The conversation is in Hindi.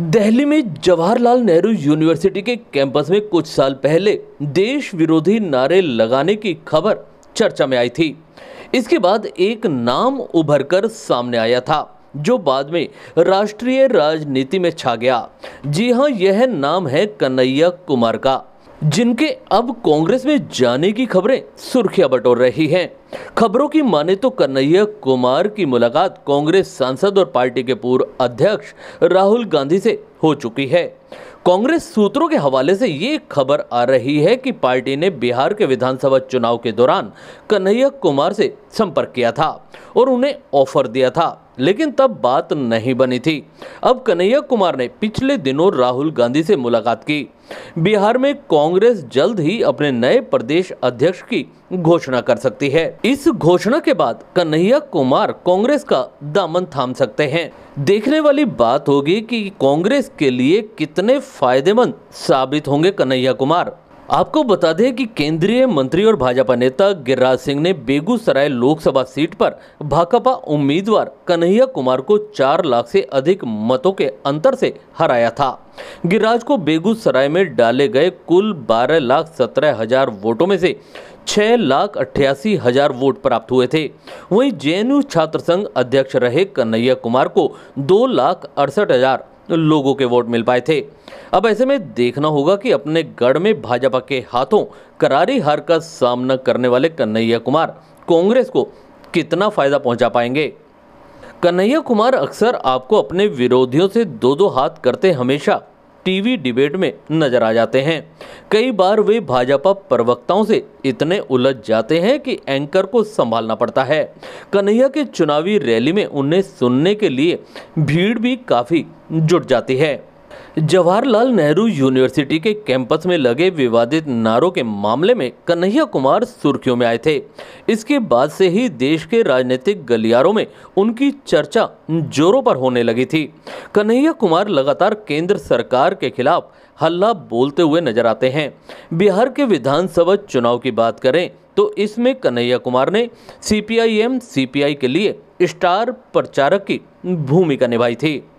दिल्ली में जवाहरलाल नेहरू यूनिवर्सिटी के कैंपस में कुछ साल पहले देश विरोधी नारे लगाने की खबर चर्चा में आई थी इसके बाद एक नाम उभरकर सामने आया था जो बाद में राष्ट्रीय राजनीति में छा गया जी हाँ यह नाम है कन्हैया कुमार का जिनके अब कांग्रेस में जाने की खबरें सुर्खियां बटोर रही हैं खबरों की माने तो कन्हैया कुमार की मुलाकात कांग्रेस सांसद और पार्टी के पूर्व अध्यक्ष राहुल गांधी से हो चुकी है कांग्रेस सूत्रों के हवाले से ये खबर आ रही है कि पार्टी ने बिहार के विधानसभा चुनाव के दौरान कन्हैया कुमार से संपर्क किया था और उन्हें ऑफर दिया था लेकिन तब बात नहीं बनी थी अब कन्हैया कुमार ने पिछले दिनों राहुल गांधी से मुलाकात की बिहार में कांग्रेस जल्द ही अपने नए प्रदेश अध्यक्ष की घोषणा कर सकती है इस घोषणा के बाद कन्हैया कुमार कांग्रेस का दामन थाम सकते हैं देखने वाली बात होगी कि कांग्रेस के लिए कितने फायदेमंद साबित होंगे कन्हैया कुमार आपको बता दें कि केंद्रीय मंत्री और भाजपा नेता गिरिराज सिंह ने बेगूसराय लोकसभा सीट पर भाकपा उम्मीदवार कन्हैया कुमार को चार लाख से अधिक मतों के अंतर से हराया था गिरिराज को बेगूसराय में डाले गए कुल बारह लाख सत्रह हजार वोटों में से छह लाख अट्ठासी हजार वोट प्राप्त हुए थे वहीं जेएनयू छात्र संघ अध्यक्ष रहे कन्हैया कुमार को दो लाख अड़सठ हजार लोगों के वोट मिल पाए थे अब ऐसे में देखना होगा कि अपने गढ़ में भाजपा के हाथों करारी हार का सामना करने वाले कन्हैया कुमार कांग्रेस को कितना फायदा पहुंचा पाएंगे कन्हैया कुमार अक्सर आपको अपने विरोधियों से दो दो हाथ करते हमेशा टीवी डिबेट में नजर आ जाते हैं कई बार वे भाजपा प्रवक्ताओं से इतने उलझ जाते हैं कि एंकर को संभालना पड़ता है कन्हैया के चुनावी रैली में उन्हें सुनने के लिए भीड़ भी काफ़ी जुट जाती है जवाहरलाल नेहरू यूनिवर्सिटी के कैंपस में लगे विवादित नारों के मामले में कन्हैया कुमार सुर्खियों में आए थे इसके बाद से ही देश के राजनीतिक गलियारों में उनकी चर्चा जोरों पर होने लगी थी कन्हैया कुमार लगातार केंद्र सरकार के खिलाफ हल्ला बोलते हुए नजर आते हैं बिहार के विधानसभा चुनाव की बात करें तो इसमें कन्हैया कुमार ने सी पी के लिए स्टार प्रचारक की भूमिका निभाई थी